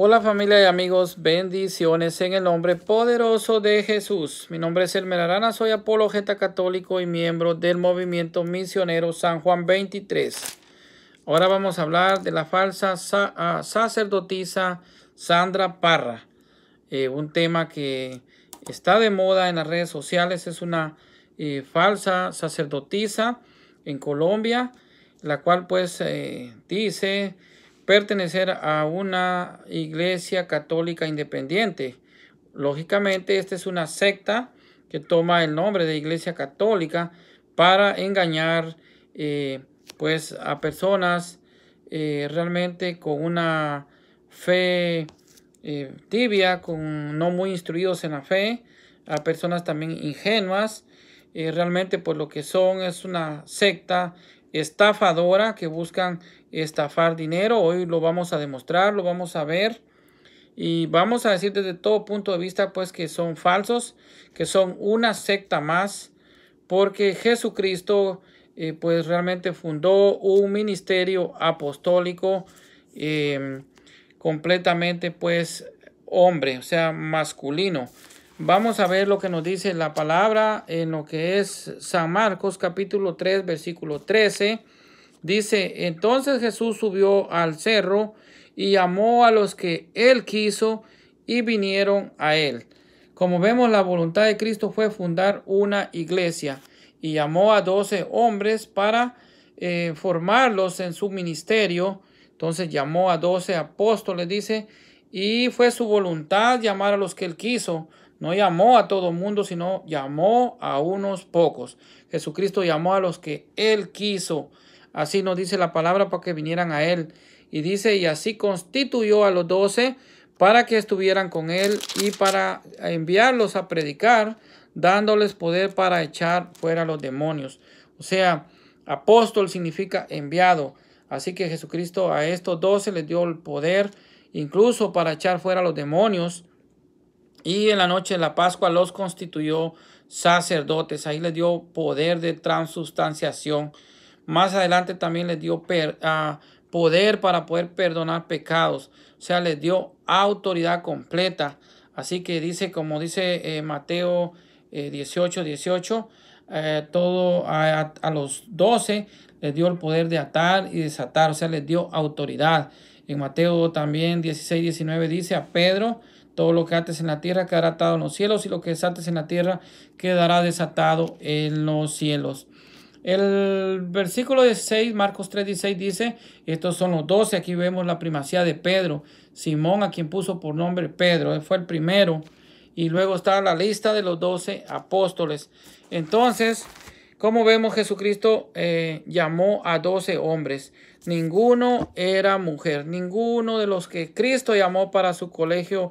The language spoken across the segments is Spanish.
Hola familia y amigos, bendiciones en el nombre poderoso de Jesús. Mi nombre es Elmer Arana, soy apologeta católico y miembro del movimiento misionero San Juan 23. Ahora vamos a hablar de la falsa ah, sacerdotisa Sandra Parra, eh, un tema que está de moda en las redes sociales, es una eh, falsa sacerdotisa en Colombia, la cual pues eh, dice pertenecer a una iglesia católica independiente. Lógicamente, esta es una secta que toma el nombre de iglesia católica para engañar eh, pues a personas eh, realmente con una fe eh, tibia, con no muy instruidos en la fe, a personas también ingenuas. realmente pues lo que son es una secta estafadora que buscan estafar dinero. Hoy lo vamos a demostrar, lo vamos a ver. Y vamos a decir desde todo punto de vista pues que son falsos, que son una secta más, porque Jesucristo eh, pues realmente fundó un ministerio apostólico eh, completamente pues hombre, o sea, masculino. Vamos a ver lo que nos dice la palabra en lo que es San Marcos capítulo 3 versículo 13. Dice, entonces Jesús subió al cerro y llamó a los que él quiso y vinieron a él. Como vemos, la voluntad de Cristo fue fundar una iglesia y llamó a doce hombres para eh, formarlos en su ministerio. Entonces llamó a doce apóstoles, dice, y fue su voluntad llamar a los que él quiso no llamó a todo mundo, sino llamó a unos pocos. Jesucristo llamó a los que Él quiso. Así nos dice la palabra para que vinieran a Él. Y dice, y así constituyó a los doce para que estuvieran con Él y para enviarlos a predicar, dándoles poder para echar fuera los demonios. O sea, apóstol significa enviado. Así que Jesucristo a estos doce les dio el poder incluso para echar fuera los demonios y en la noche de la Pascua los constituyó sacerdotes. Ahí les dio poder de transustanciación. Más adelante también les dio ah, poder para poder perdonar pecados. O sea, les dio autoridad completa. Así que dice, como dice eh, Mateo 18, eh, 18, eh, todo a, los 12 les dio el poder de atar y desatar. O sea, les dio autoridad. En Mateo también 16, 19 dice a Pedro todo lo que ates en la tierra quedará atado en los cielos y lo que desates en la tierra quedará desatado en los cielos. El versículo 16, Marcos 3, dice, estos son los doce, aquí vemos la primacía de Pedro, Simón a quien puso por nombre Pedro, él fue el primero, y luego está la lista de los doce apóstoles. Entonces, como vemos, Jesucristo eh, llamó a doce hombres, ninguno era mujer, ninguno de los que Cristo llamó para su colegio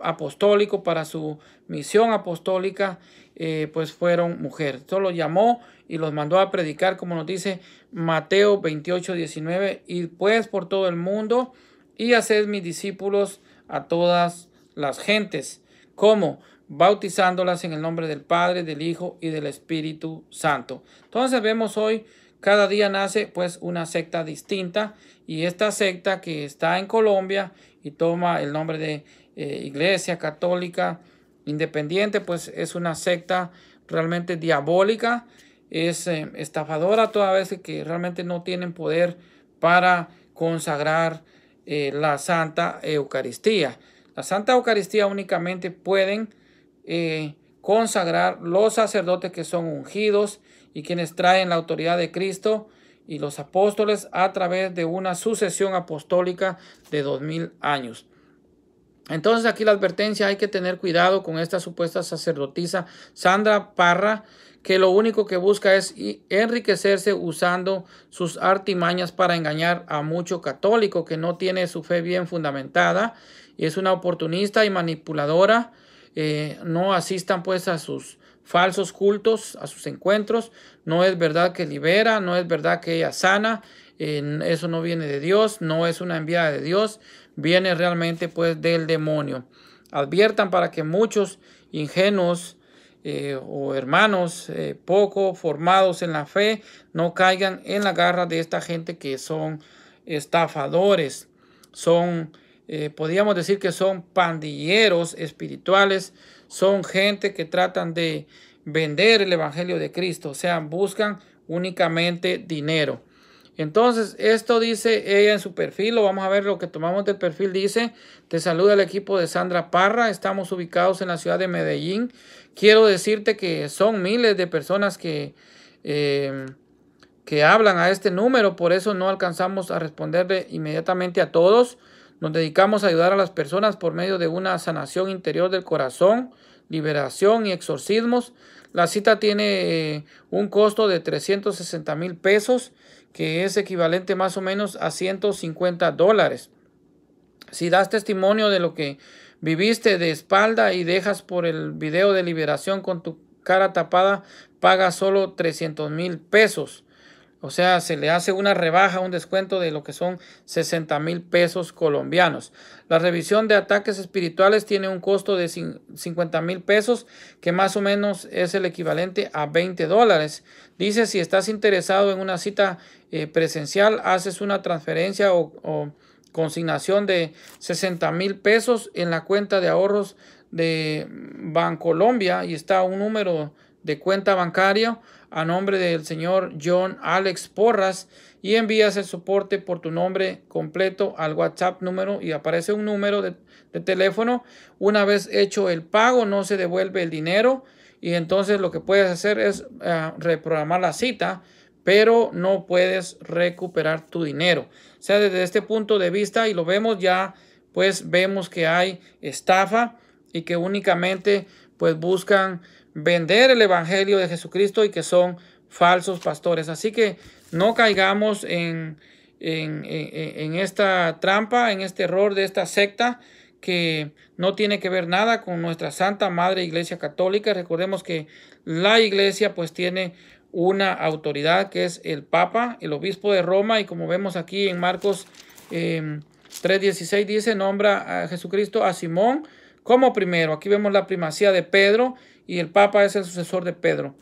apostólico, para su misión apostólica, eh, pues fueron mujeres. Solo llamó y los mandó a predicar, como nos dice Mateo 28, 19, y pues por todo el mundo y hacer mis discípulos a todas las gentes. ¿Cómo? Bautizándolas en el nombre del Padre, del Hijo y del Espíritu Santo. Entonces vemos hoy, cada día nace pues una secta distinta y esta secta que está en Colombia y toma el nombre de eh, iglesia católica independiente, pues es una secta realmente diabólica, es eh, estafadora toda vez que realmente no tienen poder para consagrar eh, la Santa Eucaristía. La Santa Eucaristía únicamente pueden consagrar los sacerdotes que son ungidos y quienes traen la autoridad de Cristo y los apóstoles a través de una sucesión apostólica de dos mil años. Entonces aquí la advertencia, hay que tener cuidado con esta supuesta sacerdotisa Sandra Parra, que lo único que busca es enriquecerse usando sus artimañas para engañar a mucho católico que no tiene su fe bien fundamentada y es una oportunista y manipuladora. Eh, no asistan pues a sus falsos cultos, a sus encuentros. No es verdad que libera, no es verdad que ella sana. eso no viene de Dios, no es una enviada de Dios viene realmente pues del demonio. Adviertan para que muchos ingenuos eh, o hermanos eh, poco formados en la fe no caigan en la garra de esta gente que son estafadores, son, eh, podríamos decir que son pandilleros espirituales, son gente que tratan de vender el Evangelio de Cristo, o sea, buscan únicamente dinero. Entonces, esto dice ella en su perfil, lo vamos a ver lo que tomamos del perfil, dice, te saluda el equipo de Sandra Parra, estamos ubicados en la ciudad de Medellín. Quiero decirte que son miles de personas que, em, que hablan a este número, por eso no alcanzamos a responderle inmediatamente a todos. Nos dedicamos a ayudar a las personas por medio de una sanación interior del corazón, liberación y exorcismos. La cita tiene un costo de 360 mil pesos que es equivalente más o menos a 150 dólares. Si das testimonio de lo que viviste de espalda y dejas por el video de liberación con tu cara tapada, pagas solo 300 mil pesos. O sea, se le hace una rebaja, un descuento de lo que son 60 mil pesos colombianos. La revisión de ataques espirituales tiene un costo de 50 mil pesos, que más o menos es el equivalente a 20 dólares. Dice, si estás interesado en una cita eh, presencial, haces una transferencia o, o consignación de 60 mil pesos en la cuenta de ahorros de Bancolombia y está un número de cuenta bancaria a nombre del señor John Alex Porras y envías el soporte por tu nombre completo al WhatsApp número y aparece un número de, teléfono. Una vez hecho el pago no se devuelve el dinero y entonces lo que puedes hacer es eh, reprogramar la cita pero no puedes recuperar tu dinero. O sea, desde este punto de vista y lo vemos ya, pues vemos que hay estafa y que únicamente pues buscan vender el Evangelio de Jesucristo y que son falsos pastores. Así que no caigamos en, en, esta trampa, en este error de esta secta que no tiene que ver nada con nuestra Santa Madre Iglesia Católica. Recordemos que la Iglesia pues tiene una autoridad que es el Papa, el Obispo de Roma y como vemos aquí en Marcos eh, em, 3.16 dice, nombra a Jesucristo a Simón como primero. Aquí vemos la primacía de Pedro y el Papa es el sucesor de Pedro.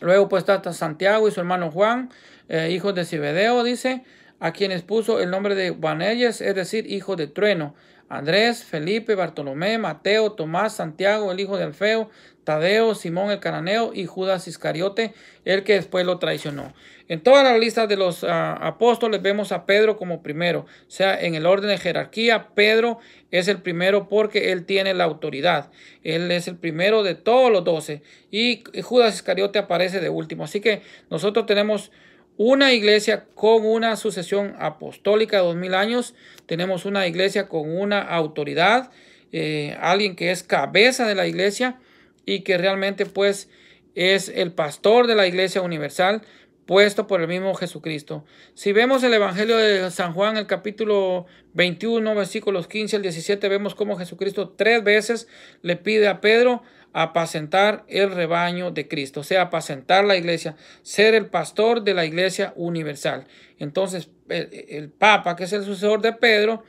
Luego pues está Santiago y su hermano Juan, eh, hijos de Cibedeo, dice, a quienes puso el nombre de Banelles, es decir, hijo de trueno, Andrés, Felipe, Bartolomé, Mateo, Tomás, Santiago, el hijo de Alfeo, Tadeo, Simón el Cananeo y Judas Iscariote, el que después lo traicionó. En todas las listas de los ah, apóstoles vemos a Pedro como primero, o sea, en el orden de jerarquía, Pedro es el primero porque él tiene la autoridad, él es el primero de todos los doce y Judas Iscariote aparece de último. Así que nosotros tenemos una iglesia con una sucesión apostólica de dos mil años, tenemos una iglesia con una autoridad, eh, alguien que es cabeza de la iglesia y que realmente pues es el pastor de la iglesia universal puesto por el mismo Jesucristo. Si vemos el Evangelio de San Juan, el capítulo 21, versículos 15 al 17, vemos cómo Jesucristo tres veces le pide a Pedro, apacentar el rebaño de Cristo, o sea, apacentar la iglesia, ser el pastor de la iglesia universal. Entonces, eh, eh, el, Papa, que es el sucesor de Pedro,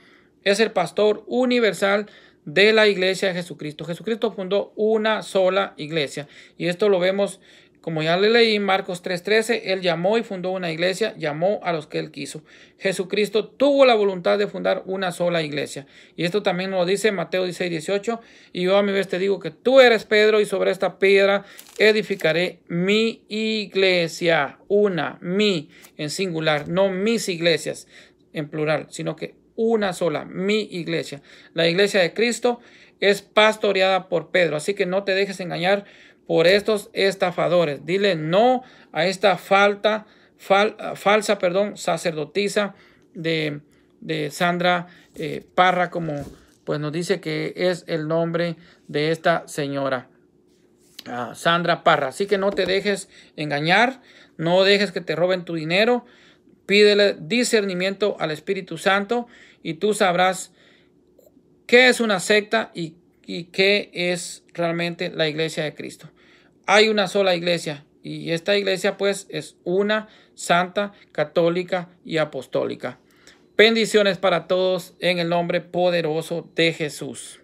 es el pastor universal de la iglesia de Jesucristo. Jesucristo fundó una sola iglesia y esto lo vemos como ya le leí en Marcos 3:13, él llamó y fundó una iglesia, llamó a los que él quiso. Jesucristo tuvo la voluntad de fundar una sola iglesia. Y esto también lo dice Mateo 16:18, y yo a mi vez te digo que tú eres Pedro y sobre esta piedra edificaré mi iglesia, una, mi en singular, no mis iglesias en plural, sino que una sola, mi iglesia. La iglesia de Cristo es pastoreada por Pedro, así que no te dejes engañar por estos estafadores. Dile no a esta falta, falsa, perdón, sacerdotisa de, de Sandra eh, Parra, como pues nos dice que es el nombre de esta señora. Ah, Sandra Parra. Así que no te dejes engañar, no dejes que te roben tu dinero. Pídele discernimiento al Espíritu Santo y tú sabrás qué es una secta y y qué es realmente la iglesia de Cristo. Hay una sola iglesia y esta iglesia pues es una santa, católica y apostólica. Bendiciones para todos en el nombre poderoso de Jesús.